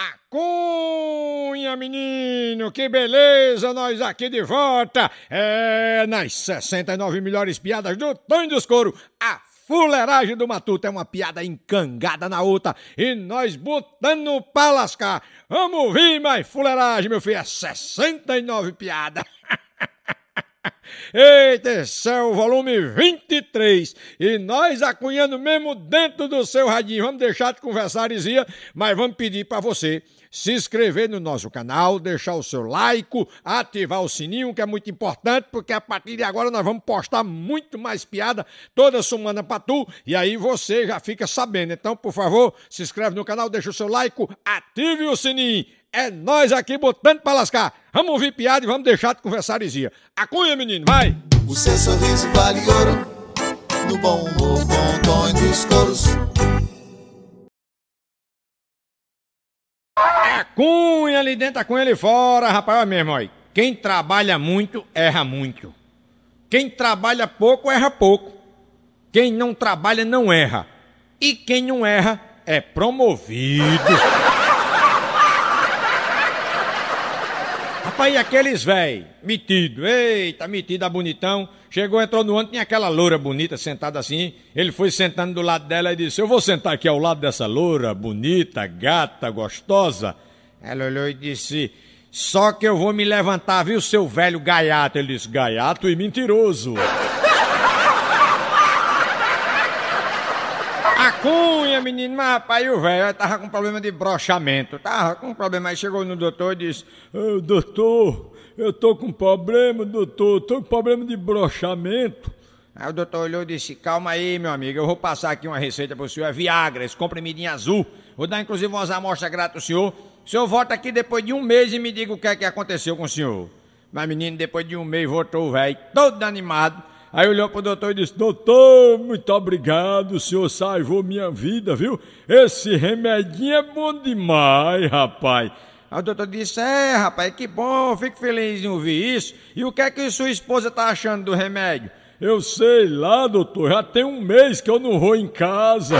A Cunha, menino, que beleza! Nós aqui de volta! É, nas 69 melhores piadas do Tonho dos Coro, a fuleiragem do Matuto é uma piada encangada na outra e nós botando pra lascar. Vamos vir mais fuleiragem, meu filho, é 69 piada! Eita, céu, volume 23. E nós acunhando mesmo dentro do seu radinho. Vamos deixar de conversar, Izia, mas vamos pedir para você se inscrever no nosso canal, deixar o seu like, ativar o sininho, que é muito importante, porque a partir de agora nós vamos postar muito mais piada toda semana pra tu, e aí você já fica sabendo. Então, por favor, se inscreve no canal, deixa o seu like, ative o sininho. É nós aqui botando pra lascar. Vamos ouvir piada e vamos deixar de conversar dizia. Acunha, menino, vai! O seu sorriso vale ouro, no bom humor, bom tom e É a cunha ali dentro, a cunha ali fora, rapaz, olha mesmo, olha. Quem trabalha muito, erra muito. Quem trabalha pouco, erra pouco. Quem não trabalha, não erra. E quem não erra, é promovido. Rapaz, aqueles véi, metido, eita, metida bonitão. Chegou, entrou no ônibus, tinha aquela loura bonita sentada assim. Ele foi sentando do lado dela e disse: Eu vou sentar aqui ao lado dessa loura, bonita, gata, gostosa. Ela olhou e disse: Só que eu vou me levantar, viu, seu velho gaiato? Ele disse: Gaiato e mentiroso. Cunha, menino, mas rapaz, o velho tava com problema de brochamento, tava com problema. Aí chegou no doutor e disse: oh, Doutor, eu tô com problema, doutor, tô com problema de brochamento. Aí o doutor olhou e disse: Calma aí, meu amigo, eu vou passar aqui uma receita pro senhor: é Viagra, esse comprimidinho azul. Vou dar inclusive umas amostras grátis ao senhor. O senhor volta aqui depois de um mês e me diga o que é que aconteceu com o senhor. Mas, menino, depois de um mês voltou o velho todo animado Aí olhou para o doutor e disse: Doutor, muito obrigado, o senhor salvou minha vida, viu? Esse remedinho é bom demais, rapaz. Aí o doutor disse: É, rapaz, que bom, fico feliz em ouvir isso. E o que é que sua esposa está achando do remédio? Eu sei lá, doutor, já tem um mês que eu não vou em casa.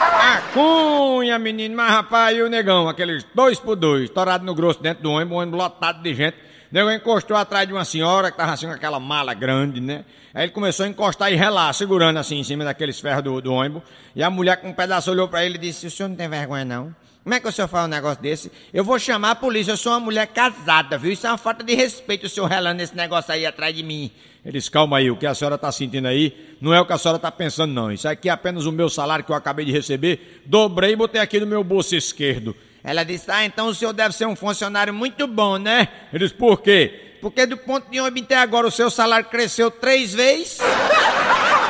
A cunha, menino, mas rapaz, e o negão, aqueles dois por dois, estourado no grosso dentro do ônibus, ônibus lotado de gente. Nego encostou atrás de uma senhora que estava assim com aquela mala grande, né? Aí ele começou a encostar e relar, segurando assim em cima daqueles ferros do, do ônibus. E a mulher com um pedaço olhou para ele e disse: O senhor não tem vergonha, não? Como é que o senhor faz um negócio desse? Eu vou chamar a polícia, eu sou uma mulher casada, viu? Isso é uma falta de respeito, o senhor relando esse negócio aí atrás de mim. Ele disse, calma aí, o que a senhora está sentindo aí não é o que a senhora está pensando, não. Isso aqui é apenas o meu salário que eu acabei de receber, dobrei e botei aqui no meu bolso esquerdo. Ela disse: Ah, então o senhor deve ser um funcionário muito bom, né? Ele disse: Por quê? Porque do ponto de ônibus até agora o seu salário cresceu três vezes.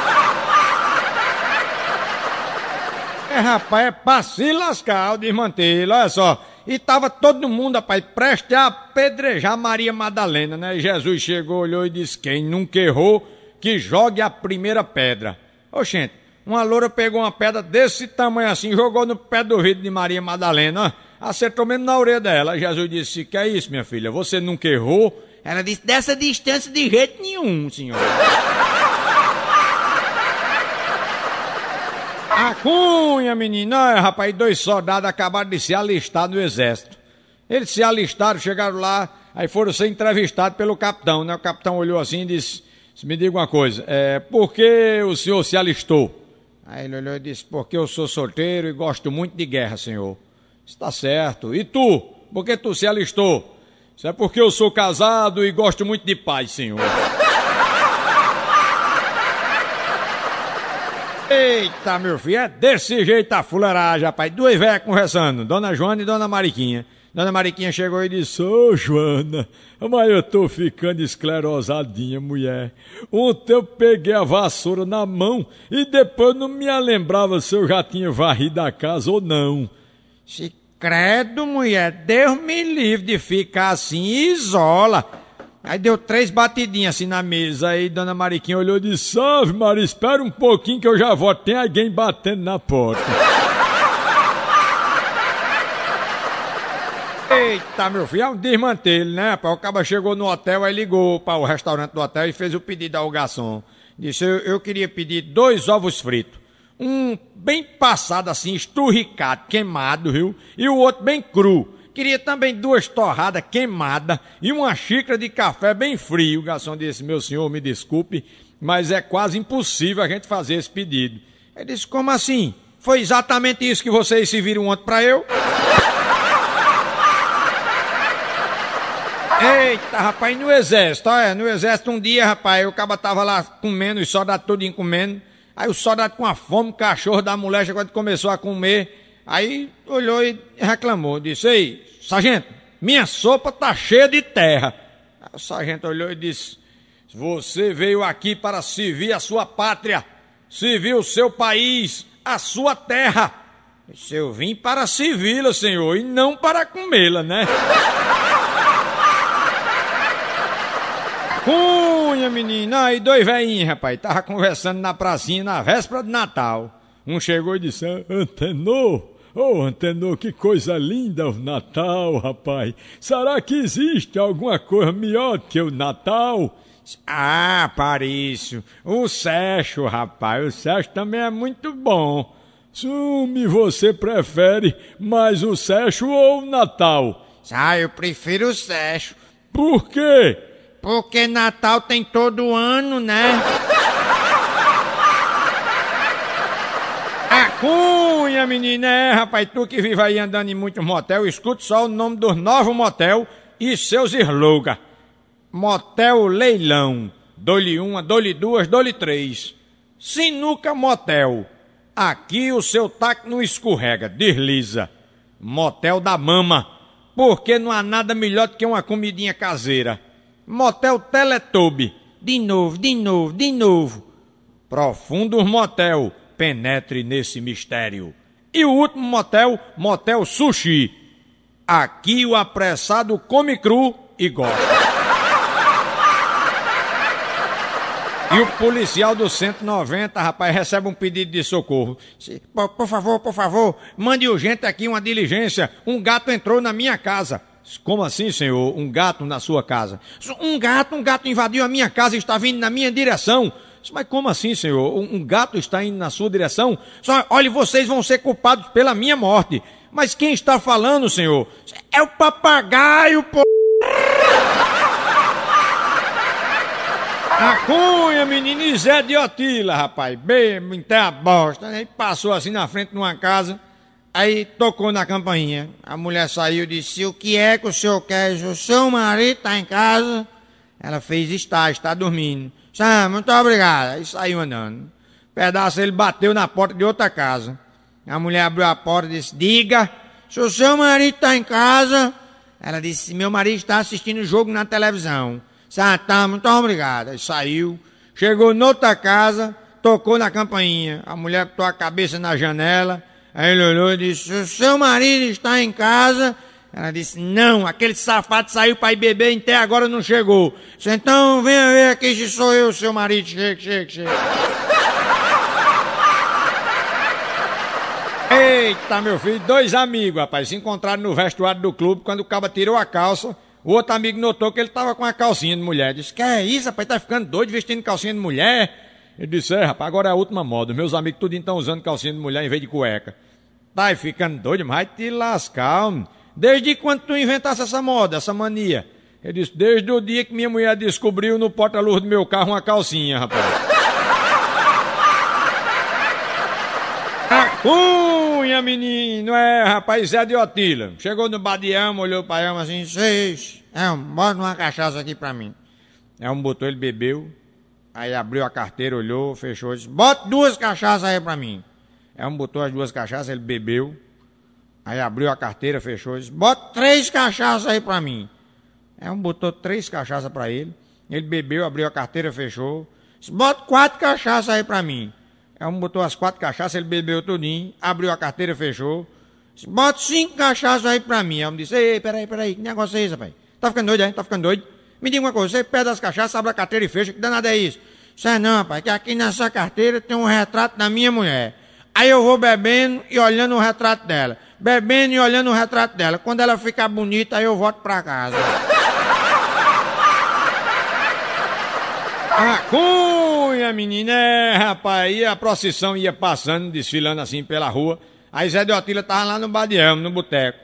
É, rapaz, é pra se lascar o desmantelo, olha só. E tava todo mundo, rapaz, preste a apedrejar Maria Madalena, né? E Jesus chegou, olhou e disse: Quem nunca errou, que jogue a primeira pedra. Oxente, uma loura pegou uma pedra desse tamanho assim, jogou no pé do vidro de Maria Madalena, acertou mesmo na orelha dela. Jesus disse: Que é isso, minha filha? Você nunca errou? Ela disse: Dessa distância de jeito nenhum, senhor. A cunha, menina, rapaz, dois soldados acabaram de se alistar no exército. Eles se alistaram, chegaram lá, aí foram ser entrevistados pelo capitão, né? O capitão olhou assim e disse: Me diga uma coisa, é, por que o senhor se alistou? Aí ele olhou e disse: Porque eu sou solteiro e gosto muito de guerra, senhor. Está certo. E tu? Por que tu se alistou? Isso é porque eu sou casado e gosto muito de paz, senhor. Eita, meu filho, é desse jeito a fuleiragem, rapaz. Duas velhas conversando, Dona Joana e Dona Mariquinha. Dona Mariquinha chegou e disse: Ô oh, Joana, mas eu tô ficando esclerosadinha, mulher. Ontem eu peguei a vassoura na mão e depois não me lembrava se eu já tinha varrido a casa ou não. Se credo, mulher, Deus me livre de ficar assim, isola. Aí deu três batidinhas assim na mesa. Aí Dona Mariquinha olhou e disse: Salve, Maria, espera um pouquinho que eu já volto. Tem alguém batendo na porta. Eita, meu filho, é um desmantelo, né, rapaz? O cara chegou no hotel, aí ligou para o restaurante do hotel e fez o pedido ao garçom. Disse, eu, eu queria pedir dois ovos fritos. Um bem passado, assim, esturricado, queimado, viu? E o outro bem cru. Queria também duas torradas queimadas e uma xícara de café bem frio. O garçom disse: Meu senhor, me desculpe, mas é quase impossível a gente fazer esse pedido. Ele disse: Como assim? Foi exatamente isso que vocês se viram ontem para eu? Eita, rapaz, no exército, olha, no exército um dia, rapaz, o caba tava lá comendo, os soldados tudo comendo. Aí o soldado com a fome, o cachorro da mulher, quando começou a comer, aí olhou e reclamou, disse, ei, sargento, minha sopa tá cheia de terra. Aí o sargento olhou e disse, você veio aqui para servir a sua pátria, servir o seu país, a sua terra. Disse, eu vim para servi-la, senhor, e não para comê-la, né? Cunha, menina, aí dois velhinhos, rapaz, tava conversando na pracinha na véspera de Natal. Um chegou e disse: Antenor, Ô, oh, Antenor, que coisa linda o Natal, rapaz. Será que existe alguma coisa melhor que o Natal? Ah, Parício, o Sérgio, rapaz, o Sérgio também é muito bom. Sume, você prefere mais o Sérgio ou o Natal? Ah, eu prefiro o Sérgio. Por quê? Porque Natal tem todo ano, né? A cunha, menina, é, rapaz, tu que vive aí andando em muitos motel, escute só o nome dos novos motel e seus slogan. Motel Leilão, dole uma, dole duas, dole três. Sinuca Motel, aqui o seu taco não escorrega, desliza. Motel da Mama, porque não há nada melhor do que uma comidinha caseira. Motel Teletobe. De novo, de novo, de novo. Profundo motel. Penetre nesse mistério. E o último motel, Motel Sushi. Aqui o apressado come cru e gosta. E o policial do 190, rapaz, recebe um pedido de socorro. Por, por favor, por favor, mande urgente aqui uma diligência. Um gato entrou na minha casa. Como assim, senhor? Um gato na sua casa? Um gato, um gato invadiu a minha casa e está vindo na minha direção. Mas como assim, senhor? Um, gato está indo na sua direção? Só, olha, vocês vão ser culpados pela minha morte. Mas quem está falando, senhor? É o papagaio, pô. A cunha, menino, e Zé de Otila, rapaz. Bem, então a bosta. Ele passou assim na frente de uma casa. Aí tocou na campainha. A mulher saiu e disse: O que é que o senhor quer? O seu marido está em casa? Ela fez: Está, está dormindo. Ah, muito obrigada. E saiu andando. Pedaço ele bateu na porta de outra casa. A mulher abriu a porta e disse: Diga, se o seu marido está em casa. Ela disse: Meu marido está assistindo o jogo na televisão. Ah, tá, muito obrigada. E saiu. Chegou noutra casa, tocou na campainha. A mulher botou a cabeça na janela Aí ele olhou e disse: O seu marido está em casa? Ela disse: Não, aquele safado saiu para ir beber e até agora não chegou. Disse, então venha ver aqui se sou eu, seu marido. Chega, chega, chega. Eita, meu filho, dois amigos, rapaz, se encontraram no vestuário do clube quando o caba tirou a calça. O outro amigo notou que ele estava com a calcinha de mulher. Disse: Que é isso, rapaz? Tá ficando doido vestindo calcinha de mulher? Ele disse, é, rapaz, agora é a última moda. Meus amigos tudo estão usando calcinha de mulher em vez de cueca. Tá aí ficando doido, mas te lascar, homem. Desde quando tu inventasse essa moda, essa mania? Ele disse, desde o dia que minha mulher descobriu no porta-luz do meu carro uma calcinha, rapaz. a cunha, menino, é, rapaz, é de Otila. Chegou no Badiama, olhou pra ela assim, seis, É, bota uma cachaça aqui pra mim. É um botou, ele bebeu. Aí ele abriu a carteira, olhou, fechou, disse: Bota duas cachaças aí pra mim. Aí um botou as duas cachaças, ele bebeu. Aí abriu a carteira, fechou, disse: Bota três cachaças aí pra mim. Aí um botou três cachaças pra ele. Ele bebeu, abriu a carteira, fechou. Disse: Bota quatro cachaças aí pra mim. Aí um botou as quatro cachaças, ele bebeu tudinho, abriu a carteira, fechou. Disse, Bota cinco cachaças aí pra mim. Aí um disse: Ei, peraí, peraí, que negócio é esse, rapaz? Tá ficando doido, hein? É? Tá ficando doido? Me diga uma coisa, você perde as cachaças, abre a carteira e fecha, que danada é isso? Isso é não, pai, que aqui nessa carteira tem um retrato da minha mulher. Aí eu vou bebendo e olhando o retrato dela. Bebendo e olhando o retrato dela. Quando ela ficar bonita, aí eu volto pra casa. Ah, cunha, menina, é, rapaz, e a procissão ia passando, desfilando assim pela rua. Aí Zé de Otila tava lá no Badiamo, no boteco.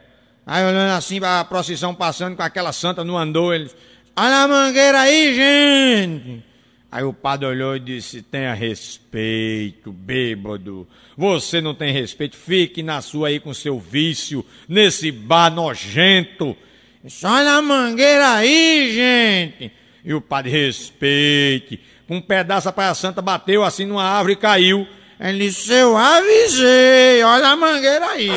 Aí olhando assim, a procissão passando com aquela santa no andor, ele Olha a mangueira aí, gente! Aí o padre olhou e disse: Tenha respeito, bêbado. Você não tem respeito. Fique na sua aí com seu vício, nesse bar nojento. Olha a mangueira aí, gente. E o padre: Respeite. Com Um pedaço para Praia Santa bateu assim numa árvore e caiu. Ele disse: Eu avisei. Olha a mangueira aí.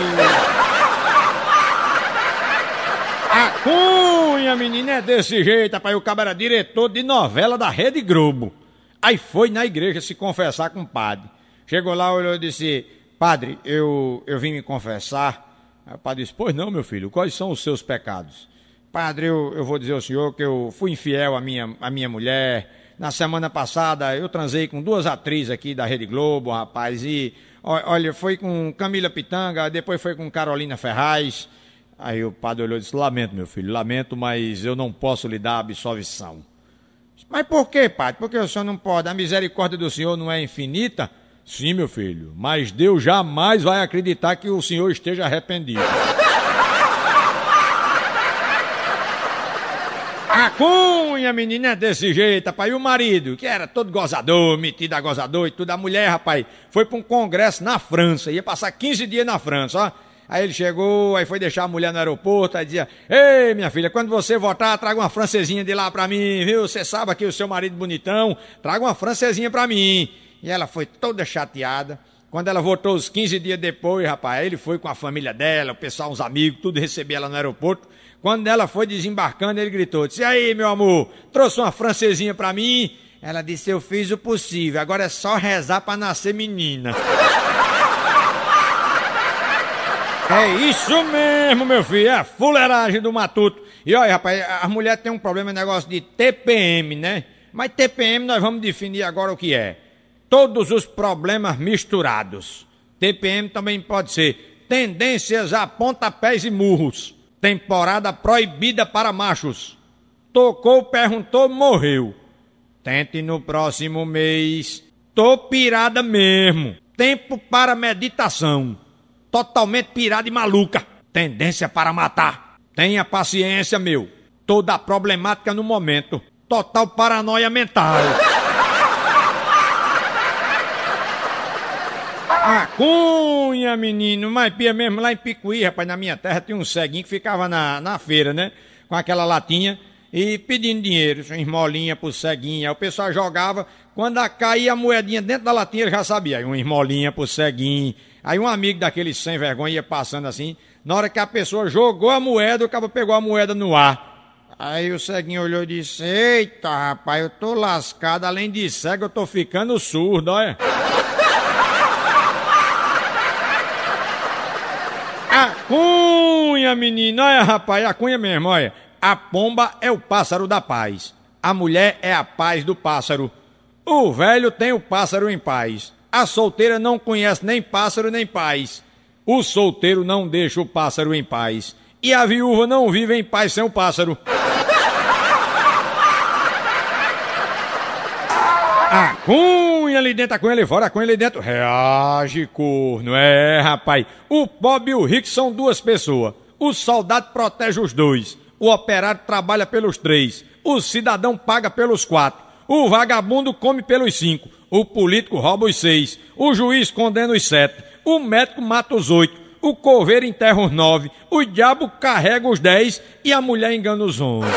A cunha, menina, é desse jeito, rapaz. O cabra era é diretor de novela da Rede Globo. Aí foi na igreja se confessar com o padre. Chegou lá, olhou e disse: Padre, eu, eu vim me confessar. Aí o padre disse: Pois não, meu filho, quais são os seus pecados? Padre, eu, eu vou dizer ao senhor que eu fui infiel à minha, à minha mulher. Na semana passada eu transei com duas atrizes aqui da Rede Globo, rapaz, e olha, foi com Camila Pitanga, depois foi com Carolina Ferraz. Aí o padre olhou e disse: Lamento, meu filho, lamento, mas eu não posso lhe dar absolvição. Mas por que, padre? Porque o senhor não pode. A misericórdia do senhor não é infinita? Sim, meu filho, mas Deus jamais vai acreditar que o senhor esteja arrependido. A cunha, menina, é desse jeito, rapaz. E o marido, que era todo gozador, metido a gozador e tudo. A mulher, rapaz, foi para um congresso na França. Ia passar 15 dias na França, ó. Aí ele chegou, aí foi deixar a mulher no aeroporto, aí dizia: Ei, minha filha, quando você votar, traga uma francesinha de lá pra mim, viu? Você sabe aqui o seu marido bonitão, traga uma francesinha pra mim. E ela foi toda chateada. Quando ela voltou os 15 dias depois, rapaz, ele foi com a família dela, o pessoal, uns amigos, tudo recebia ela no aeroporto. Quando ela foi desembarcando, ele gritou: Disse, aí, meu amor, trouxe uma francesinha pra mim? Ela disse: Eu fiz o possível, agora é só rezar pra nascer menina. É isso mesmo, meu filho. É a fuleiragem do matuto. E olha, rapaz, as mulheres têm um problema, negócio de TPM, né? Mas TPM nós vamos definir agora o que é. Todos os problemas misturados. TPM também pode ser tendências a pontapés e murros. Temporada proibida para machos. Tocou, perguntou, morreu. Tente no próximo mês. Tô pirada mesmo. Tempo para meditação totalmente pirada e maluca, tendência para matar. Tenha paciência, meu. Toda a problemática no momento, total paranoia mental. A cunha, menino, mas pia mesmo lá em Picuí, rapaz, na minha terra tinha um ceguinho que ficava na, na feira, né? Com aquela latinha e pedindo dinheiro, em esmolinha pro ceguinho. Aí o pessoal jogava, quando caía a moedinha dentro da latinha, ele já sabia, uma esmolinha pro ceguinho. Aí um amigo daquele sem vergonha ia passando assim. Na hora que a pessoa jogou a moeda, o cara pegou a moeda no ar. Aí o ceguinho olhou e disse: Eita, rapaz, eu tô lascado. Além de cego, eu tô ficando surdo, olha. A cunha, menina, olha, rapaz, a cunha mesmo, olha. A pomba é o pássaro da paz. A mulher é a paz do pássaro. O velho tem o pássaro em paz. A solteira não conhece nem pássaro nem paz. O solteiro não deixa o pássaro em paz. E a viúva não vive em paz sem o pássaro. A cunha ali dentro, a cunha ali fora, a cunha ali dentro. Reage, corno. É, rapaz. O pobre e o rico são duas pessoas. O soldado protege os dois. O operário trabalha pelos três. O cidadão paga pelos quatro. O vagabundo come pelos cinco. O político rouba os seis. O juiz condena os sete. O médico mata os oito. O coveiro enterra os nove. O diabo carrega os dez. E a mulher engana os onze.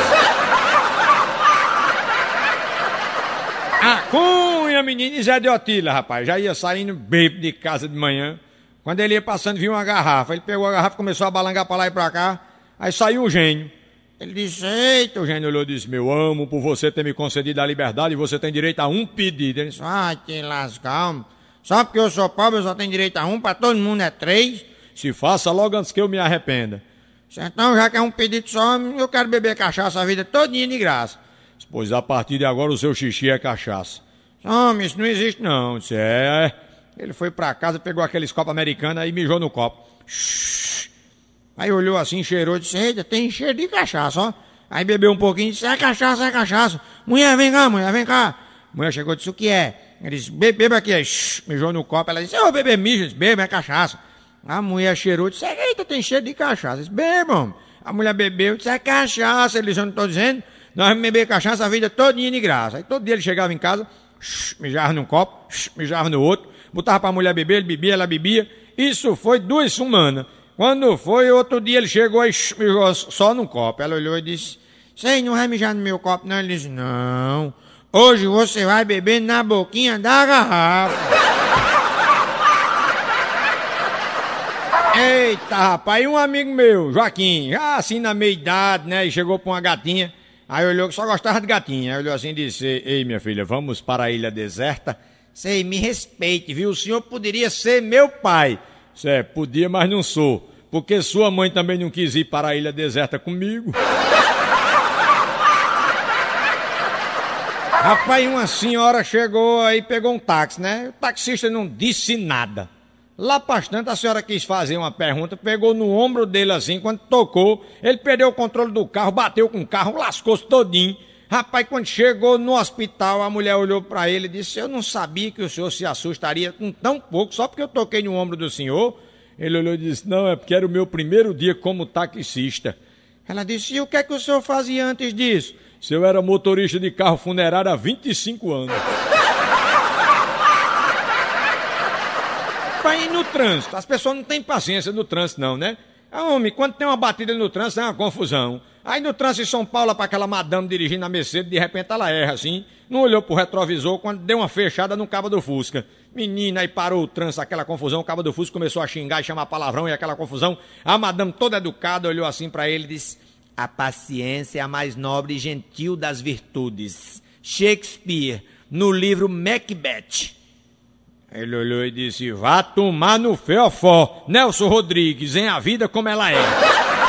A cunha, menina, e Zé de Otila, rapaz. Já ia saindo bebo de casa de manhã. Quando ele ia passando, viu uma garrafa. Ele pegou a garrafa, começou a balangar pra lá e pra cá. Aí saiu o gênio. Ele disse: Eita, o Gênio olhou e disse: Meu amo, por você ter me concedido a liberdade, você tem direito a um pedido. Ele disse: Ai, que lascalmo. Só porque eu sou pobre, eu só tenho direito a um, para todo mundo é três. Se faça logo antes que eu me arrependa. Então, já que é um pedido só, eu quero beber cachaça a vida todinha de graça. Pois a partir de agora o seu xixi é cachaça. Homem, isso não existe não. Disse, é. Ele foi para casa, pegou aqueles copos americanos e mijou no copo. Shhh. Aí olhou assim, cheirou, disse, eita, tem cheiro de cachaça, ó. Aí bebeu um pouquinho, disse, é cachaça, é cachaça. Mulher, vem cá, mulher, vem cá. Mulher chegou e disse, o que é? Ele disse, bebe, aqui. Aí, shh, mijou no copo, ela disse, eu vou beber mijo, disse, bebe, é cachaça. A mulher cheirou, disse, eita, tem cheiro de cachaça. Disse, bebam. A mulher bebeu, disse, é cachaça. Ele disse, eu não estou dizendo, nós vamos beber cachaça a vida todinha de graça. Aí todo dia ele chegava em casa, shh, mijava num copo, shh, mijava no outro, botava para a mulher beber, ele bebia, ela bebia. Isso foi duas semanas. Quando foi, outro dia ele chegou e mijou só num copo. Ela olhou e disse: Sei, não vai mijar no meu copo, não. Ele disse: Não. Hoje você vai beber na boquinha da garrafa. Eita, rapaz, e um amigo meu, Joaquim, já assim na meia idade, né? E chegou pra uma gatinha. Aí olhou que só gostava de gatinha. Aí olhou assim e disse: Ei, minha filha, vamos para a ilha deserta? Sei, me respeite, viu? O senhor poderia ser meu pai. É, podia, mas não sou. Porque sua mãe também não quis ir para a ilha deserta comigo. Rapaz, uma senhora chegou aí pegou um táxi, né? O taxista não disse nada. Lá bastante a senhora quis fazer uma pergunta, pegou no ombro dele assim, quando tocou, ele perdeu o controle do carro, bateu com o carro, lascou-se todinho. Rapaz, quando chegou no hospital, a mulher olhou para ele e disse: Eu não sabia que o senhor se assustaria com tão pouco, só porque eu toquei no ombro do senhor. Ele olhou e disse: Não, é porque era o meu primeiro dia como taxista. Ela disse: E o que é que o senhor fazia antes disso? Se eu era motorista de carro funerário há 25 anos. ir no trânsito, as pessoas não têm paciência no trânsito, não, né? Ah, homem, quando tem uma batida no trânsito, é uma confusão. Aí no trânsito de São Paulo, para aquela madame dirigindo a Mercedes, de repente ela erra assim, não olhou pro retrovisor quando deu uma fechada no cabo do Fusca. Menina, aí parou o trânsito, aquela confusão, o cabo do Fusca começou a xingar e chamar palavrão e aquela confusão. A madame toda educada olhou assim para ele e disse: "A paciência é a mais nobre e gentil das virtudes." Shakespeare, no livro Macbeth. Ele olhou e disse: "Vá tomar no feofó, Nelson Rodrigues, em a vida como ela é."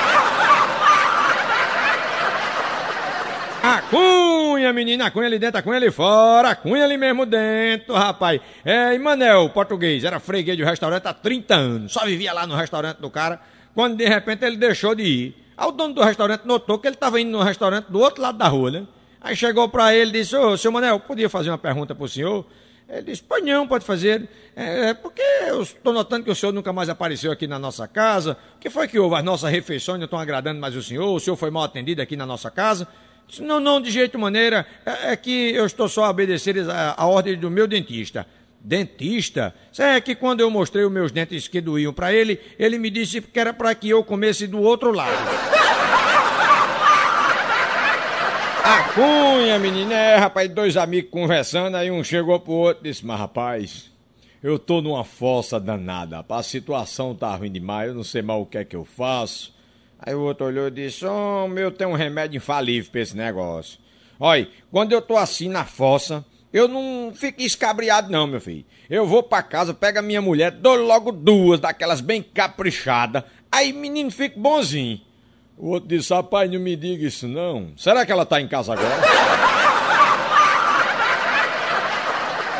A cunha, menina, a cunha ali dentro, a cunha ali fora, a cunha ali mesmo dentro, rapaz. É, e Manel, português, era freguês de um restaurante há 30 anos, só vivia lá no restaurante do cara, quando de repente ele deixou de ir. Aí o dono do restaurante notou que ele estava indo no restaurante do outro lado da rua, né? Aí chegou para ele e disse, ô, seu Manel, podia fazer uma pergunta para o senhor? Ele disse, pois não, pode fazer. É, é porque eu estou notando que o senhor nunca mais apareceu aqui na nossa casa. O que foi que houve? As nossas refeições não estão agradando mais o senhor? O senhor foi mal atendido aqui na nossa casa? Disse, não, não, de jeito maneira, é, é que eu estou só a obedecer a, a ordem do meu dentista. Dentista? Isso é que quando eu mostrei os meus dentes que doíam para ele, ele me disse que era para que eu comesse do outro lado. A cunha, menina, é, rapaz, dois amigos conversando, aí um chegou pro outro e disse, mas rapaz, eu tô numa fossa danada, rapaz, a situação tá ruim demais, eu não sei mal o que é que eu faço. Aí o outro olhou e disse: oh, meu, tem um remédio infalível pra esse negócio. Olha, quando eu tô assim na fossa, eu não fico escabriado, não, meu filho. Eu vou pra casa, pego a minha mulher, dou logo duas, daquelas bem caprichadas. Aí menino fica bonzinho. O outro disse: Rapaz, não me diga isso, não. Será que ela tá em casa agora?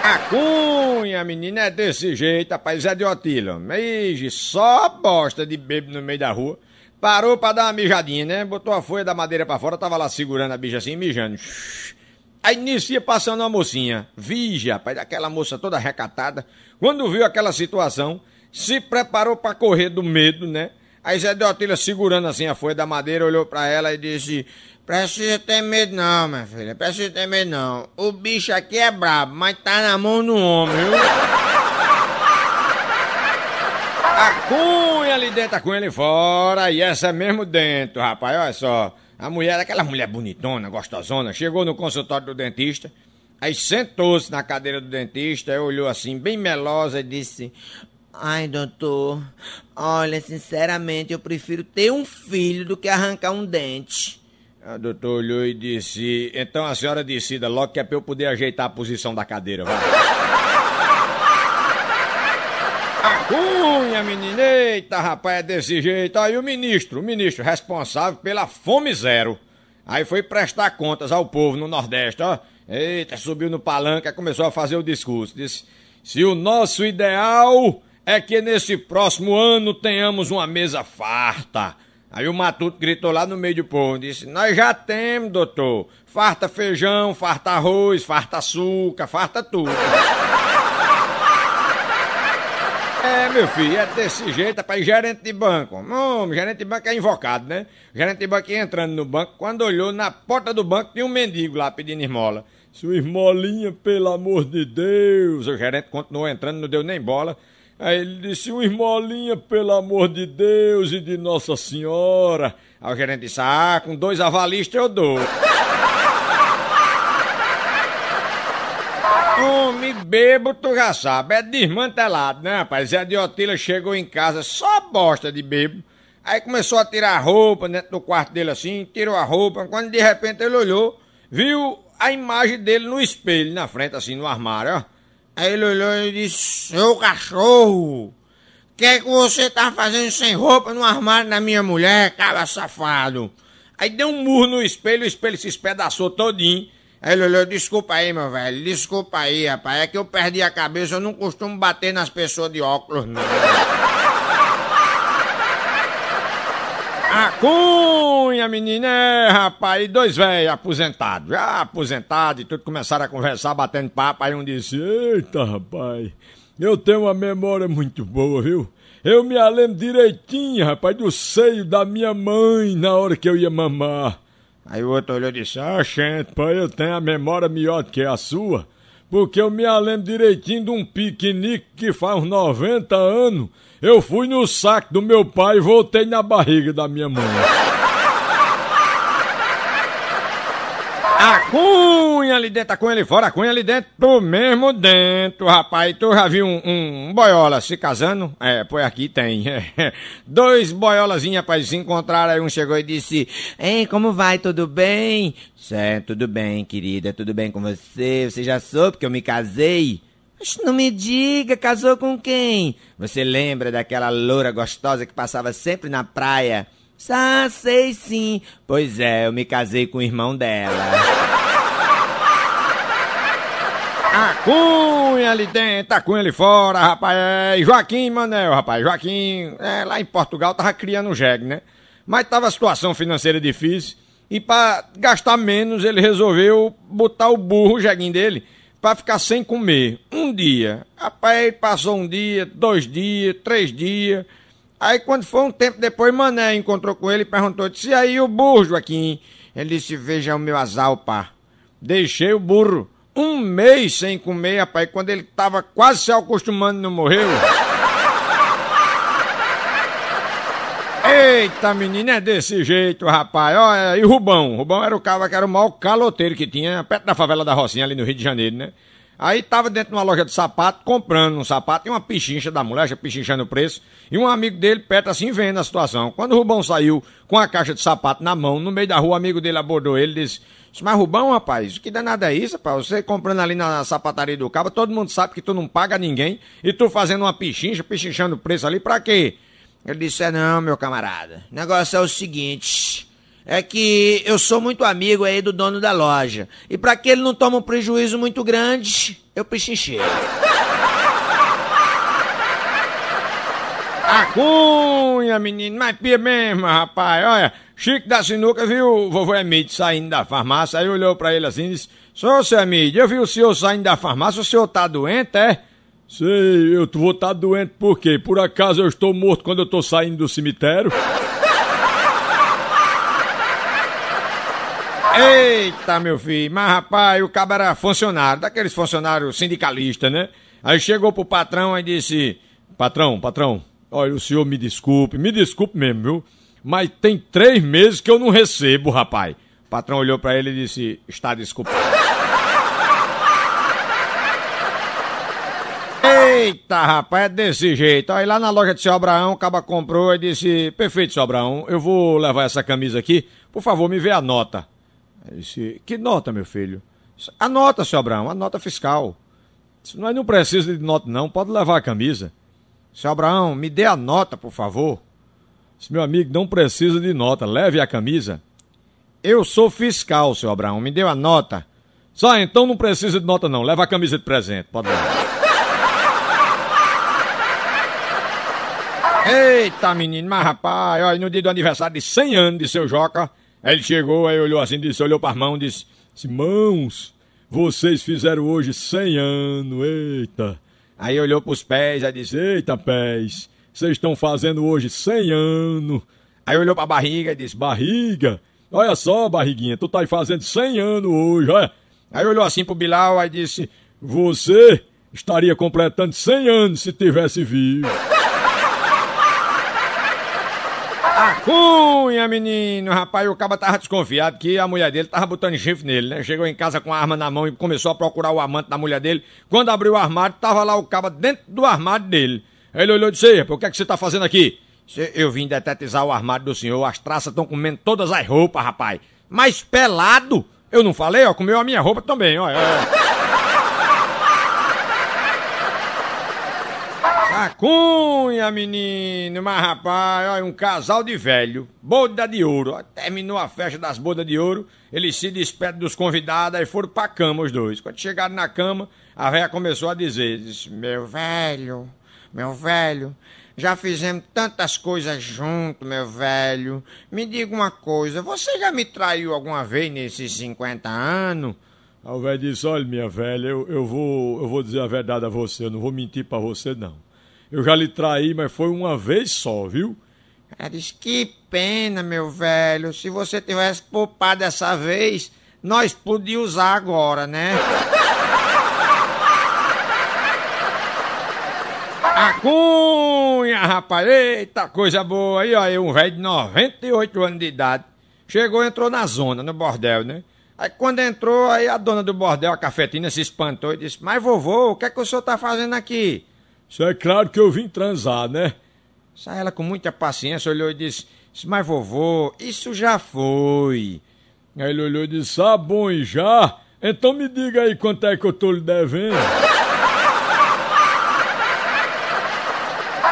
A cunha, menina, é desse jeito, rapaz, é de Otílio. Ixi, só bosta de bebo no meio da rua. Parou pra dar uma mijadinha, né? Botou a folha da madeira pra fora, tava lá segurando a bicha assim, mijando. Aí inicia passando uma mocinha, vija, rapaz, aquela moça toda recatada. Quando viu aquela situação, se preparou para correr do medo, né? Aí Zé Deotilha, segurando assim a folha da madeira, olhou para ela e disse: Precisa ter medo não, minha filha, precisa ter medo não. O bicho aqui é brabo, mas tá na mão do homem, viu? A ali dentro, tá com ele fora, e essa mesmo dentro, rapaz, olha só. A mulher, aquela mulher bonitona, gostosona, chegou no consultório do dentista, aí sentou-se na cadeira do dentista, aí olhou assim, bem melosa, e disse: Ai, doutor, olha, sinceramente, eu prefiro ter um filho do que arrancar um dente. O doutor olhou e disse: Então a senhora decida logo que é pra eu poder ajeitar a posição da cadeira, vai. Cunha, menina, eita, rapaz, é desse jeito. Aí o ministro, o ministro responsável pela fome zero, aí foi prestar contas ao povo no Nordeste, ó. Eita, subiu no palanque, começou a fazer o discurso. Disse: se o nosso ideal é que nesse próximo ano tenhamos uma mesa farta. Aí o Matuto gritou lá no meio do povo, disse, nós já temos, doutor. Farta feijão, farta arroz, farta açúcar, farta tudo. É, meu filho, é desse jeito, rapaz, gerente de banco. Hum, gerente de banco é invocado, né? Gerente de banco ia entrando no banco, quando olhou na porta do banco, tinha um mendigo lá pedindo esmola. Sua esmolinha, pelo amor de Deus! O gerente continuou entrando, não deu nem bola. Aí ele disse: Uma esmolinha, pelo amor de Deus e de Nossa Senhora. Aí o gerente disse: Ah, com dois avalistas eu dou. Homem bebo, tu já sabe, é desmantelado, né, rapaz? Zé Diotila chegou em casa só bosta de bebo. Aí começou a tirar a roupa dentro do quarto dele assim, tirou a roupa. Quando de repente ele olhou, viu a imagem dele no espelho, na frente, assim, no armário, ó. Aí ele olhou e disse: Seu cachorro, o que é que você tá fazendo sem roupa no armário da minha mulher, cara safado? Aí deu um murro no espelho, o espelho se espedaçou todinho. Aí ele olhou, desculpa aí, meu velho, desculpa aí, rapaz. É que eu perdi a cabeça, eu não costumo bater nas pessoas de óculos, não. A cunha, menina, é, rapaz, e dois velhos aposentados, já ah, aposentados e tudo, começaram a conversar, batendo papo, aí um disse, eita, rapaz, eu tenho uma memória muito boa, viu? Eu me lembro direitinho, rapaz, do seio da minha mãe na hora que eu ia mamar. Aí o outro olhou e disse: Ah, gente, pô, eu tenho a memória melhor do que a sua, porque eu me lembro direitinho de um piquenique que faz uns 90 anos. Eu fui no saco do meu pai e voltei na barriga da minha mãe. Acum! ali dentro, a cunha ali fora, a cunha ali dentro, tu mesmo dentro, rapaz. Tu já viu um, um boiola se casando? É, pois aqui tem. Dois boiolazinhos, rapaz, se encontraram, aí um chegou e disse, Ei, como vai, tudo bem? Certo, é, tudo bem, querida, tudo bem com você? Você já soube que eu me casei? Mas não me diga, casou com quem? Você lembra daquela loura gostosa que passava sempre na praia? Ah, sei sim. Pois é, eu me casei com o irmão dela. A cunha ali dentro, a cunha ali fora, rapaz. É, Joaquim Manel, rapaz. Joaquim, é, lá em Portugal, tava criando um jegue, né? Mas tava a situação financeira difícil. E para gastar menos, ele resolveu botar o burro, o jeguinho dele, para ficar sem comer. Um dia. Rapaz, ele passou um dia, dois dias, três dias. Aí quando foi um tempo depois, Mané encontrou com ele e perguntou: disse, e aí o burro, Joaquim? Ele disse: Veja o meu azar, pá. Deixei o burro um mês sem comer, rapaz, quando ele tava quase se acostumando, não morreu. Eita, menina, é desse jeito, rapaz. Olha, e Rubão? Rubão era o cara que era o maior caloteiro que tinha, perto da favela da Rocinha, ali no Rio de Janeiro, né? Aí tava dentro de uma loja de sapato, comprando um sapato e uma pichincha da mulher, pichinchando o preço. E um amigo dele perto assim, vendo a situação. Quando o Rubão saiu com a caixa de sapato na mão, no meio da rua, o amigo dele abordou ele e disse: mas Rubão, rapaz, que danada é isso, rapaz? Você comprando ali na, sapataria do Cabo, todo mundo sabe que tu não paga ninguém e tu fazendo uma pichincha, pichinchando o preço ali, pra quê? Ele disse: é não, meu camarada. O negócio é o seguinte. É que eu sou muito amigo aí do dono da loja. E para que ele não tome um prejuízo muito grande, eu pichinchei. Macunha, menino, mas pia mesmo, rapaz. Olha, Chico da Sinuca viu o vovô Emílio saindo da farmácia, aí olhou pra ele assim e disse: seu Emílio, eu vi o senhor saindo da farmácia, o senhor tá doente, é? Sei, eu vou estar tá doente por quê? Por acaso eu estou morto quando eu tô saindo do cemitério? Eita, meu filho, mas rapaz, o cabo era funcionário, daqueles funcionários sindicalistas, né? Aí chegou pro patrão e disse: Patrão, patrão, Olha, o senhor me desculpe, me desculpe mesmo, viu? Mas tem três meses que eu não recebo, rapaz. O patrão olhou para ele e disse: Está desculpado. Eita, rapaz, é desse jeito. Aí lá na loja de seu Abraão, o caba comprou e disse: Perfeito, seu Abraão, eu vou levar essa camisa aqui. Por favor, me vê a nota. Ele disse: Que nota, meu filho? A nota, seu Abraão, a nota fiscal. Disse, Nós não precisa de nota, não. Pode levar a camisa. Seu Abraão, me dê a nota, por favor. Disse, meu amigo, não precisa de nota, leve a camisa. Eu sou fiscal, seu Abraão, me deu a nota. Só ah, então não precisa de nota não, leva a camisa de presente, pode dar. Eita, menino, mas rapaz, olha, no dia do aniversário de 100 anos de seu Joca, ele chegou, aí olhou assim, disse, olhou para as mãos, disse, disse, mãos, vocês fizeram hoje 100 anos, eita. Aí olhou para os pés e disse: Eita, pés, vocês estão fazendo hoje 100 anos. Aí olhou para a barriga e disse: Barriga, olha só, barriguinha, tu tá fazendo 100 anos hoje, olha. Aí olhou assim pro Bilal e disse: Você estaria completando 100 anos se tivesse vivo. A cunha, menino, rapaz, o caba tava desconfiado que a mulher dele tava botando chifre nele, né? Chegou em casa com a arma na mão e começou a procurar o amante da mulher dele. Quando abriu o armário, tava lá o caba dentro do armário dele. Ele olhou e disse, o que é que você tá fazendo aqui? Eu vim detetizar o armário do senhor, as traças estão comendo todas as roupas, rapaz. Mas pelado! Eu não falei, ó, comeu a minha roupa também, ó. É, ó. Cunha menino, mas rapaz, olha, um casal de velho, boda de ouro. terminou a festa das bodas de ouro, eles se despedem dos convidados e foram pra cama os dois. Quando chegaram na cama, a velha começou a dizer: Meu velho, meu velho, já fizemos tantas coisas junto, meu velho. Me diga uma coisa, você já me traiu alguma vez nesses 50 anos? Aí o velho disse: Olha, minha velha, eu, eu, vou, eu vou dizer a verdade a você, eu não vou mentir para você, não. Eu já lhe traí, mas foi uma vez só, viu? Ela disse: Que pena, meu velho. Se você tivesse poupado dessa vez, nós podíamos usar agora, né? A cunha, rapaz. Eita, coisa boa. Aí, ó, um velho de 98 anos de idade. Chegou entrou na zona, no bordel, né? Aí quando entrou, aí a dona do bordel, a cafetina, se espantou e disse: Mas vovô, o que é que o senhor tá fazendo aqui? Isso é claro que eu vim transar, né? Sai ela com muita paciência olhou e disse: Mas vovô, isso já foi. Aí ele olhou e disse: Ah, bom, e já? Então me diga aí quanto é que eu tô lhe devendo.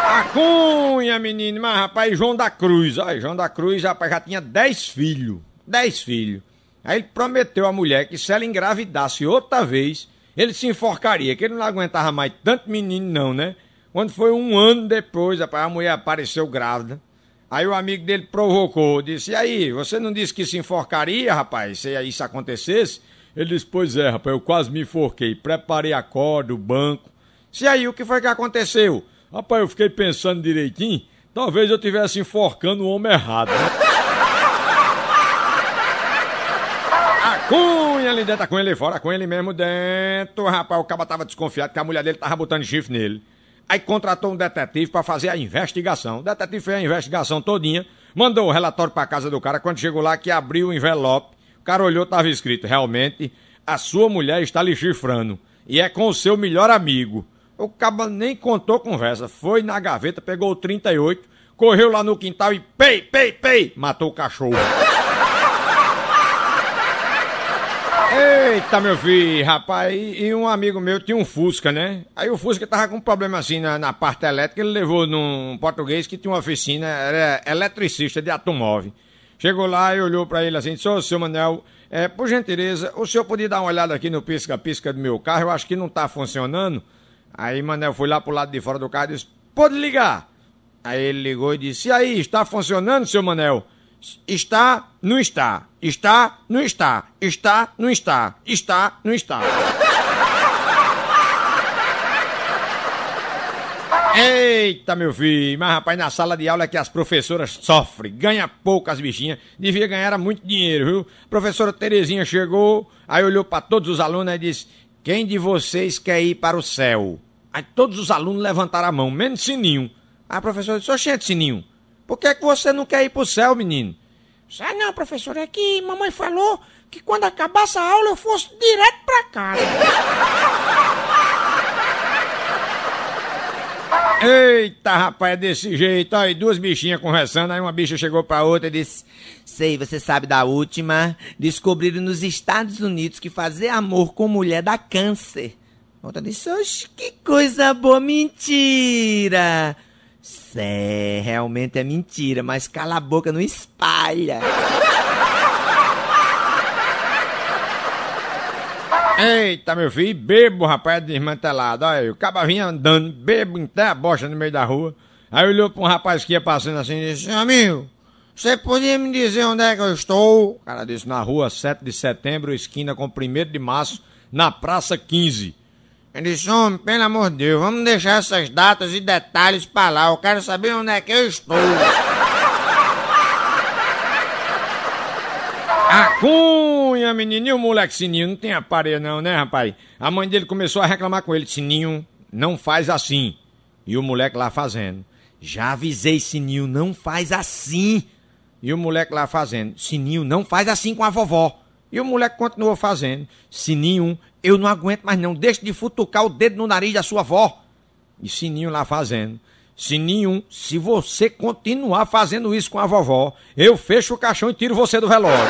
A cunha, menino, mas rapaz, João da Cruz. Olha, João da Cruz, rapaz, já tinha dez filhos. dez filhos. Aí ele prometeu à mulher que se ela engravidasse outra vez, ele se enforcaria, que ele não aguentava mais tanto menino, não, né? Quando foi um ano depois, a mulher apareceu grávida. Aí o amigo dele provocou, disse: E aí, você não disse que se enforcaria, rapaz, se isso acontecesse? Ele disse: Pois é, rapaz, eu quase me enforquei. Preparei a corda, o banco. Se aí, o que foi que aconteceu? Rapaz, eu fiquei pensando direitinho. Talvez eu tivesse enforcando o homem errado. Né? ele dentro, com ele fora, com ele mesmo dentro. Rapaz, o caba tava desconfiado que a mulher dele tava botando chifre nele. Aí contratou um detetive para fazer a investigação. O detetive fez a investigação todinha, mandou o relatório para casa do cara. Quando chegou lá, que abriu o envelope, o cara olhou, tava escrito: realmente, a sua mulher está lhe chifrando e é com o seu melhor amigo. O caba nem contou conversa, foi na gaveta, pegou o 38, correu lá no quintal e pei, pei, pei, matou o cachorro. Eita, meu filho, rapaz, e, um amigo meu tinha um Fusca, né? Aí o Fusca tava com um problema assim na, na parte elétrica, ele levou num português que tinha uma oficina, era eletricista de automóvel. Chegou lá e olhou para ele assim, disse, ô, seu Manuel, é, por gentileza, o senhor podia dar uma olhada aqui no pisca-pisca do meu carro, eu acho que não tá funcionando. Aí Manuel foi lá pro lado de fora do carro e disse, pode ligar. Aí ele ligou e disse, e aí, está funcionando, seu Manuel? Está, não está. Está, não está. Está, não está. Está, não está. Eita, meu filho, mas rapaz, na sala de aula é que as professoras sofrem, ganha pouco as bichinhas, devia ganhar muito dinheiro, viu? professora Terezinha chegou, aí olhou para todos os alunos e disse: Quem de vocês quer ir para o céu? Aí todos os alunos levantaram a mão, menos Sininho. Aí a professora disse: Oxente, é Sininho, por que, é que você não quer ir para o céu, menino? Ah, não, professor, é que mamãe falou que quando acabasse a aula eu fosse direto para casa. Eita, rapaz, é desse jeito. Aí duas bichinhas conversando, aí uma bicha chegou pra outra e disse: Sei, você sabe da última? Descobriram nos Estados Unidos que fazer amor com mulher dá câncer. Outra disse: Oxe, que coisa boa, mentira! É, realmente é mentira, mas cala a boca, não espalha. Eita, meu filho, bebo, rapaz, desmantelado. Olha, o caba vinha andando, bebo até a bosta no meio da rua. Aí olhou pra um rapaz que ia passando assim e disse: Amigo, você podia me dizer onde é que eu estou? O cara disse: Na rua 7 de setembro, esquina com 1 de março, na Praça 15. Ele disse, homem, pelo amor de Deus, vamos deixar essas datas e detalhes pra lá. Eu quero saber onde é que eu estou. A cunha, menininho, moleque Sininho, não tem aparelho não, né, rapaz? A mãe dele começou a reclamar com ele, Sininho, não faz assim. E o moleque lá fazendo. Já avisei, Sininho, não faz assim. E o moleque lá fazendo. Sininho, não faz assim com a vovó. E o moleque continuou fazendo. Sininho, eu não aguento mais não, deixe de futucar o dedo no nariz da sua avó. E Sininho lá fazendo. Sininho, se você continuar fazendo isso com a vovó, eu fecho o caixão e tiro você do velório.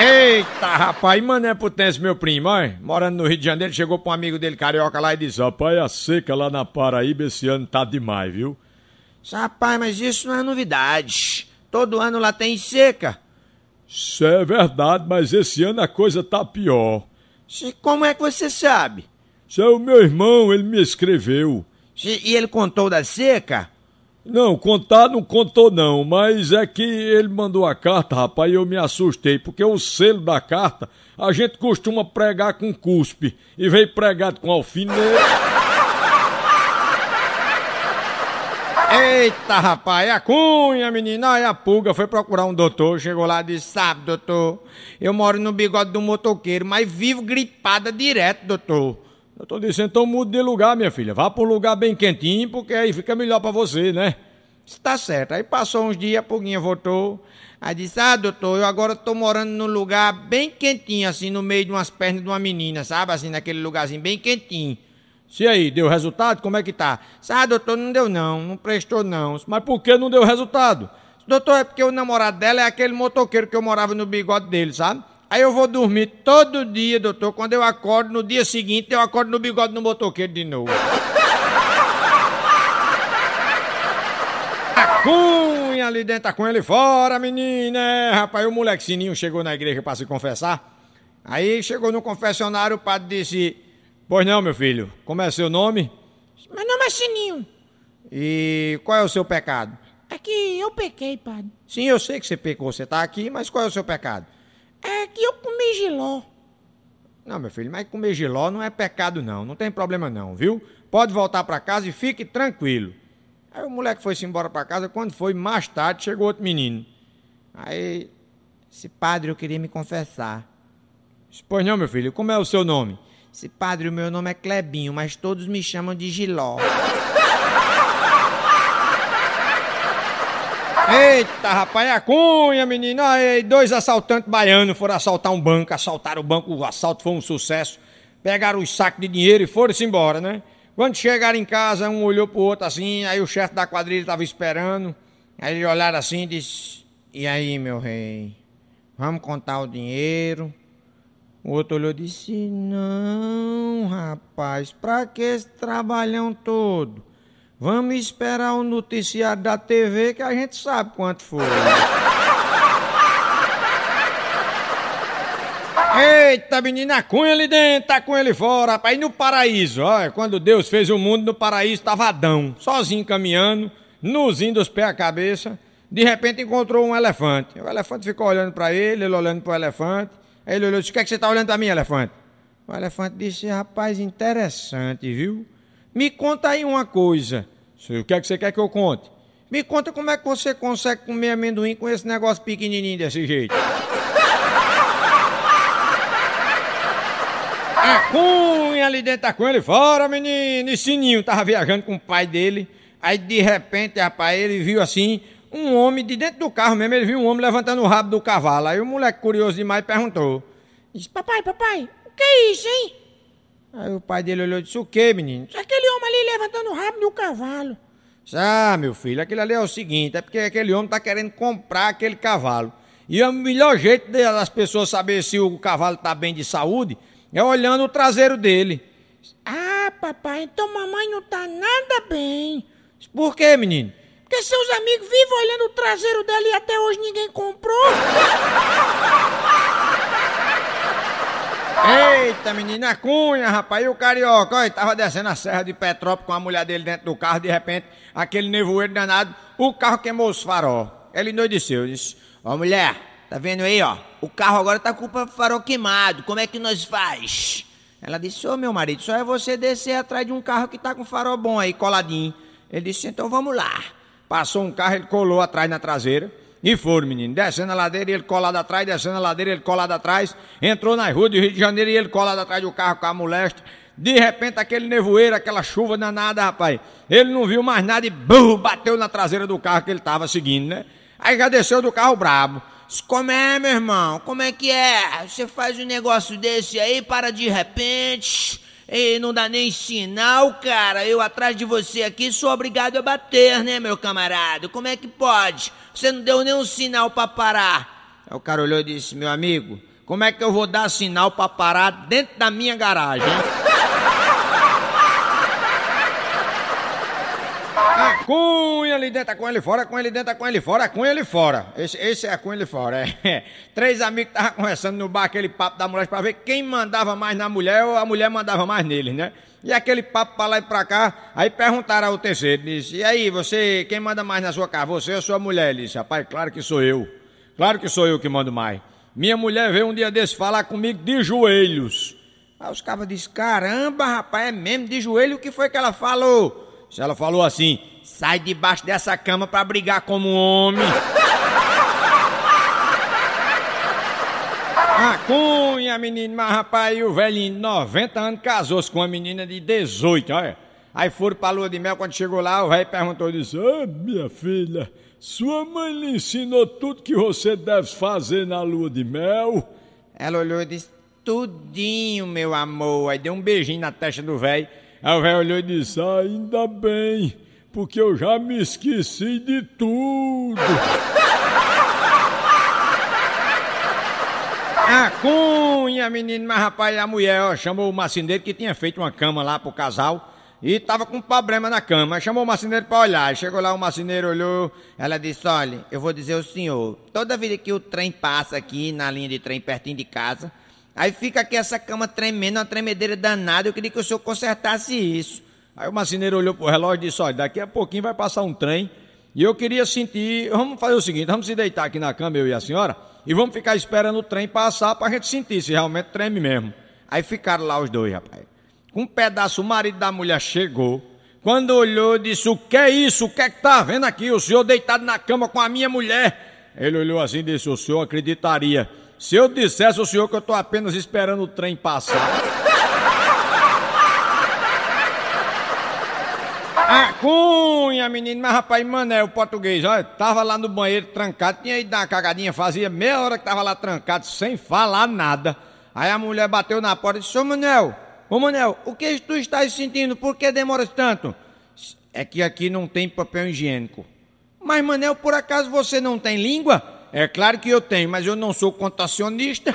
Eita, rapaz, Mané Potência, meu primo, hein? morando no Rio de Janeiro, chegou pra um amigo dele carioca lá e disse: Rapaz, a seca lá na Paraíba esse ano tá demais, viu? Rapaz, mas isso não é novidade. Todo ano lá tem seca. Isso é verdade, mas esse ano a coisa tá pior. E como é que você sabe? Isso é o meu irmão, ele me escreveu. e ele contou da seca? Não, contar não contou não, mas é que ele mandou a carta, rapaz, e eu me assustei, porque o selo da carta a gente costuma pregar com cuspe e veio pregado com alfinete. Eita, rapaz, é a cunha, menina, aí a pulga foi procurar um doutor, chegou lá e disse, sabe, doutor, eu moro no bigode do motoqueiro, mas vivo gripada direto, doutor. Eu tô dizendo, então mude de lugar, minha filha, vá para um lugar bem quentinho, porque aí fica melhor para você, né? Está certo. Aí passou uns dias, a pulguinha voltou. Aí disse: Ah, doutor, eu agora estou morando num lugar bem quentinho, assim, no meio de umas pernas de uma menina, sabe? Assim, naquele lugarzinho bem quentinho. Se aí, deu resultado? Como é que tá? Ah, doutor, não deu não, não prestou não. Mas por que não deu resultado? Doutor, é porque o namorado dela é aquele motoqueiro que eu morava no bigode dele, sabe? Aí eu vou dormir todo dia, doutor. Quando eu acordo, no dia seguinte, eu acordo no bigode do motoqueiro de novo. a cunha ali dentro, a cunha ali fora, menina. É, rapaz, o moleque Sininho chegou na igreja para se confessar. Aí chegou no confessionário, o padre disse... Pois não, meu filho. Como é seu nome? Meu nome é Sininho. E qual é o seu pecado? É que eu pequei, padre. Sim, eu sei que você pecou. Você está aqui, mas qual é o seu pecado? É que eu comi giló. Não, meu filho, mas comer giló não é pecado, não. Não tem problema, não, viu? Pode voltar para casa e fique tranquilo. Aí o moleque foi-se embora para casa. Quando foi, mais tarde, chegou outro menino. Aí, esse padre, eu queria me confessar. Pois não, meu filho, como é o seu nome? Se padre, o meu nome é Clebinho, mas todos me chamam de Giló. Eita, rapaz, é a cunha, menino. Aí, dois assaltantes baianos foram assaltar um banco, assaltaram o banco, o assalto foi um sucesso. Pegaram os sacos de dinheiro e foram-se embora, né? Quando chegaram em casa, um olhou pro outro assim, aí o chefe da quadrilha estava esperando. Aí ele olharam assim e disse: E aí, meu rei? Vamos contar o dinheiro? O outro olhou e disse: Não, rapaz, para que esse trabalhão todo? Vamos esperar o noticiário da TV que a gente sabe quanto foi. Eita, menina, com ele dentro, tá com ele fora, rapaz. E no paraíso, olha, quando Deus fez o mundo, no paraíso tava Adão, sozinho caminhando, nuzinho dos pés à cabeça. De repente encontrou um elefante. O elefante ficou olhando para ele, ele olhando pro elefante. Aí ele olhou e disse: O que, é que você está olhando para mim, elefante? O elefante disse: Rapaz, interessante, viu? Me conta aí uma coisa. O que é que você quer que eu conte? Me conta como é que você consegue comer amendoim com esse negócio pequenininho desse jeito. A cunha ali dentro da cunha, ele fora, menino. E Sininho tava viajando com o pai dele. Aí de repente, rapaz, ele viu assim um homem de dentro do carro mesmo, ele viu um homem levantando o rabo do cavalo. Aí o moleque curioso demais perguntou. Disse, papai, papai, o que é isso, hein? Aí o pai dele olhou e disse, o que, menino? Disse, aquele homem ali levantando o rabo do cavalo. Disse, ah, meu filho, aquilo ali é o seguinte, é porque aquele homem está querendo comprar aquele cavalo. E é o melhor jeito das pessoas saber se o cavalo está bem de saúde é olhando o traseiro dele. Ah, papai, então mamãe não está nada bem. Por quê, menino? Porque seus amigos vivem olhando o traseiro dela e até hoje ninguém comprou. Eita, menina cunha, rapaz, e o carioca? Olha, tava descendo a serra de Petrópolis com a mulher dele dentro do carro, de repente, aquele nevoeiro danado, o carro queimou os farol. Ele endoideceu, disse, ó mulher, tá vendo aí, ó, o carro agora tá com o farol queimado, como é que nós faz? Ela disse, ô meu marido, só é você descer atrás de um carro que tá com farol bom aí, coladinho. Ele disse, então vamos lá. Passou um carro, ele colou atrás na traseira. E foram, menino. Descendo a ladeira, ele colado atrás, descendo a ladeira, ele colado atrás. Entrou na rua do Rio de Janeiro e ele colado atrás do carro com a molesta. De repente, aquele nevoeiro, aquela chuva danada, rapaz. Ele não viu mais nada e burro, bateu na traseira do carro que ele estava seguindo, né? Aí já desceu do carro brabo. Como é, meu irmão? Como é que é? Você faz um negócio desse aí, para de repente. Ei, não dá nem sinal, cara. Eu atrás de você aqui sou obrigado a bater, né, meu camarada? Como é que pode? Você não deu nenhum sinal para parar. Aí o cara olhou e disse: Meu amigo, como é que eu vou dar sinal para parar dentro da minha garagem? Cunha ali dentro, a cunha ali fora, a cunha ali dentro, a cunha ali fora, a cunha ali fora. Esse, esse é a cunha ali fora. É. Três amigos estavam conversando no bar, aquele papo da mulher, para ver quem mandava mais na mulher ou a mulher mandava mais neles, né? E aquele papo para lá e para cá, aí perguntaram ao terceiro, disse, e aí, você, quem manda mais na sua casa, você ou sua mulher? Ele disse, rapaz, claro que sou eu, claro que sou eu que mando mais. Minha mulher veio um dia desse falar comigo de joelhos. Aí os caras dizem, caramba, rapaz, é mesmo de joelho, o que foi que ela falou? Ela falou assim: sai debaixo dessa cama para brigar como homem. Macunha, menino, mas rapaz, e o velhinho de 90 anos casou-se com uma menina de 18, olha. Aí foram pra lua de mel, quando chegou lá, o velho perguntou, disse, ah, minha filha, sua mãe lhe ensinou tudo que você deve fazer na lua de mel? Ela olhou e disse, tudinho, meu amor. Aí deu um beijinho na testa do velho. Aí o velho olhou e disse: Ainda bem, porque eu já me esqueci de tudo. A cunha, menino, mas rapaz, a mulher ó, chamou o macineiro que tinha feito uma cama lá pro casal e tava com problema na cama. Chamou o macineiro para olhar. Chegou lá, o macineiro olhou. Ela disse: Olha, eu vou dizer ao senhor: toda vez que o trem passa aqui na linha de trem pertinho de casa, Aí fica aqui essa cama tremendo, uma tremedeira danada. Eu queria que o senhor consertasse isso. Aí o macineiro olhou pro relógio e disse: Olha, daqui a pouquinho vai passar um trem. E eu queria sentir. Vamos fazer o seguinte: vamos se deitar aqui na cama, eu e a senhora, e vamos ficar esperando o trem passar para gente sentir se realmente treme mesmo. Aí ficaram lá os dois, rapaz. Com um pedaço, o marido da mulher chegou. Quando olhou, disse: O que é isso? O que é que tá vendo aqui? O senhor deitado na cama com a minha mulher. Ele olhou assim e disse: O senhor acreditaria se eu dissesse ao senhor que eu tô apenas esperando o trem passar. A cunha, menino, mas rapaz, mané, o português, olha, tava lá no banheiro trancado, tinha ido dar uma cagadinha, fazia meia hora que tava lá trancado, sem falar nada. Aí a mulher bateu na porta e disse, ô Manel, ô Manel, o que tu estás sentindo? Por que demoras tanto? É que aqui não tem papel higiênico. Mas, Manel, por acaso você não tem língua? É claro que eu tenho, mas eu não sou contacionista.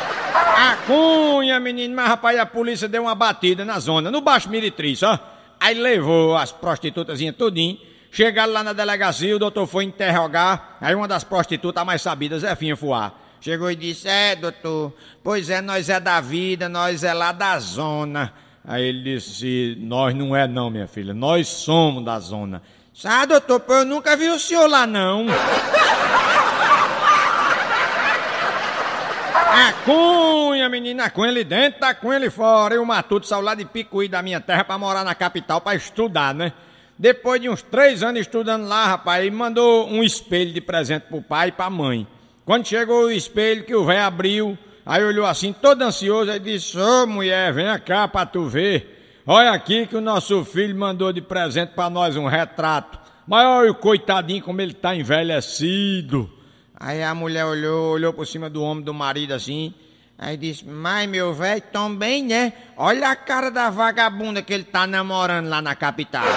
A cunha, menino, mas rapaz, a polícia deu uma batida na zona, no Baixo Miritriz, ó. Aí levou as prostitutazinhas tudinho. Chegaram lá na delegacia, o doutor foi interrogar. Aí uma das prostitutas mais sabidas, Zefinha Fuá, chegou e disse: É, doutor, pois é, nós é da vida, nós é lá da zona. Aí ele disse: Nós não é, não, minha filha, nós somos da zona. Ah, doutor, eu nunca vi o senhor lá, não. A cunha, menina, a cunha ali dentro, a cunha ali fora. Eu matuto saiu lá de Picuí da minha terra pra morar na capital pra estudar, né? Depois de uns três anos estudando lá, rapaz, ele mandou um espelho de presente pro pai e pra mãe. Quando chegou o espelho que o velho abriu, aí olhou assim, todo ansioso, e disse, ô mulher, vem cá pra tu ver Olha aqui que o nosso filho mandou de presente para nós um retrato. Mas olha o coitadinho como ele tá envelhecido. Aí a mulher olhou, olhou por cima do homem do marido assim. Aí disse, mas meu velho, também, né? Olha a cara da vagabunda que ele tá namorando lá na capital.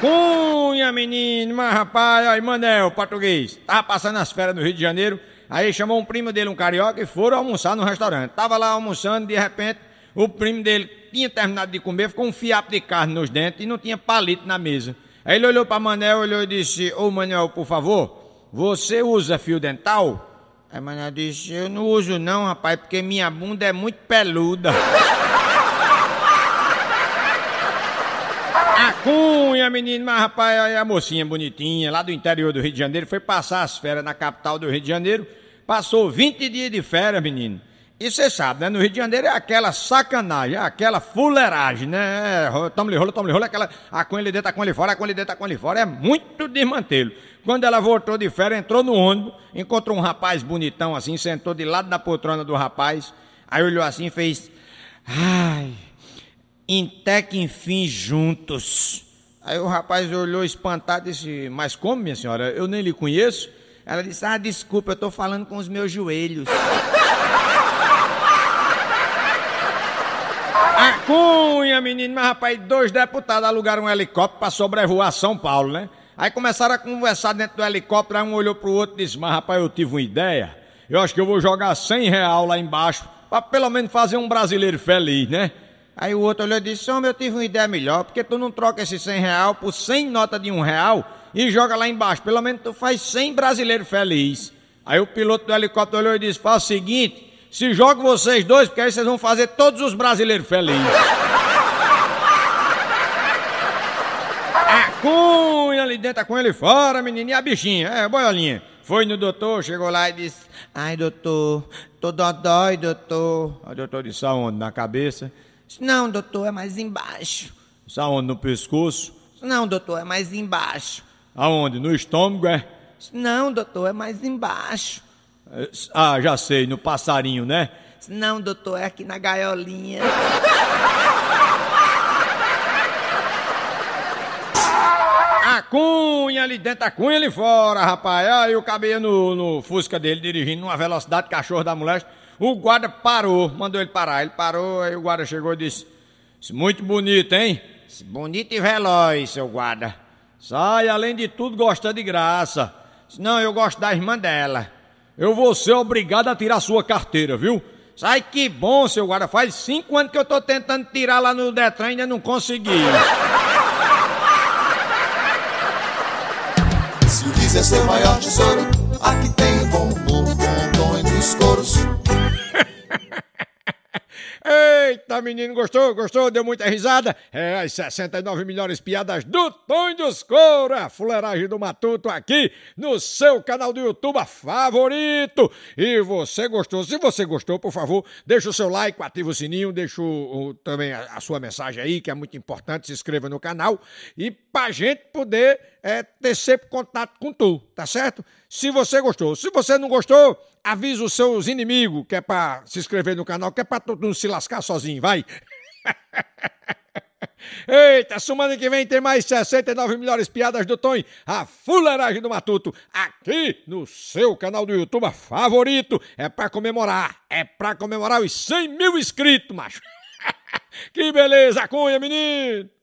Cunha, menino, mas rapaz, olha, Manel, português, tava tá passando as férias no Rio de Janeiro Aí chamou um primo dele, um carioca, e foram almoçar no restaurante. Tava lá almoçando, de repente, o primo dele tinha terminado de comer, ficou um fiapo de carne nos dentes e não tinha palito na mesa. Aí ele olhou para Manuel, olhou e disse: Ô Manuel, por favor, você usa fio dental? Aí Manuel disse: Eu não uso, não, rapaz, porque minha bunda é muito peluda. Cunha, menino, mas rapaz, aí a mocinha bonitinha, lá do interior do Rio de Janeiro, foi passar as férias na capital do Rio de Janeiro, passou 20 dias de férias, menino. E você sabe, né? No Rio de Janeiro é aquela sacanagem, é aquela fuleiragem, né? É, toma-lhe rolo, toma-lhe rolo, é aquela. A cunha ele dentro, a com ele fora, a cunha ele dentro, a com ele fora. É muito desmantelo. Quando ela voltou de férias, entrou no ônibus, encontrou um rapaz bonitão assim, sentou de lado da poltrona do rapaz, aí olhou assim e fez. Ai até que enfim juntos. Aí o rapaz olhou espantado e disse: Mas como, minha senhora? Eu nem lhe conheço. Ela disse: Ah, desculpa, eu estou falando com os meus joelhos. A cunha, menino, mas rapaz, dois deputados alugaram um helicóptero para sobrevoar São Paulo, né? Aí começaram a conversar dentro do helicóptero, aí um olhou pro outro e disse: Mas rapaz, eu tive uma ideia. Eu acho que eu vou jogar 100 real lá embaixo, para pelo menos fazer um brasileiro feliz, né? Aí o outro olhou e disse, homem, eu tive uma ideia melhor, porque tu não troca esse 100 real por 100 nota de um real e joga lá embaixo. Pelo menos tu faz 100 brasileiro feliz. Aí o piloto do helicóptero olhou e disse, faz o seguinte, se joga vocês dois, porque aí vocês vão fazer todos os brasileiros felizes. a cunha ali dentro, a cunha ali fora, menininha, a bichinha, é, boiolinha. Foi no doutor, chegou lá e disse, ai doutor, tô dodói, doutor. Aí o doutor disse, aonde? Na cabeça. Não, doutor, é mais embaixo. Isso aonde? No pescoço? Não, doutor, é mais embaixo. Aonde? No estômago, é? Não, doutor, é mais embaixo. É, ah, já sei, no passarinho, né? Não, doutor, é aqui na gaiolinha. A cunha ali dentro, a cunha ali fora, rapaz. Aí o cabelo no, no fusca dele dirigindo numa velocidade cachorro da moléstia. O guarda parou, mandou ele parar. Ele parou, aí o guarda chegou e disse: Muito bonito, hein? Bonito e veloz, seu guarda. Sai, além de tudo, gosta de graça. Não, eu gosto da irmã dela. Eu vou ser obrigado a tirar sua carteira, viu? Sai que bom, seu guarda. Faz cinco anos que eu tô tentando tirar lá no Detran e ainda não consegui. Se o é seu maior tesouro Eita, menino, gostou? Gostou? Deu muita risada? É, as 69 melhores piadas do Tom dos Coura, é fuleiragem do Matuto aqui no seu canal do YouTube favorito. E você gostou? Se você gostou, por favor, deixa o seu like, ativa o sininho, deixa o, o, também a, a sua mensagem aí, que é muito importante, se inscreva no canal. E pra gente poder é, ter sempre contato com tu, tá certo? Se você gostou. Se você não gostou, avisa os seus inimigos, que é pra se inscrever no canal, que é pra tu não se lascar sozinho, vai. Eita, semana que vem tem mais 69 melhores piadas do Tom, a fuleiragem do Matuto, aqui no seu canal do YouTube favorito. É pra comemorar, é pra comemorar os 100 mil inscritos, macho. que beleza, cunha, menino!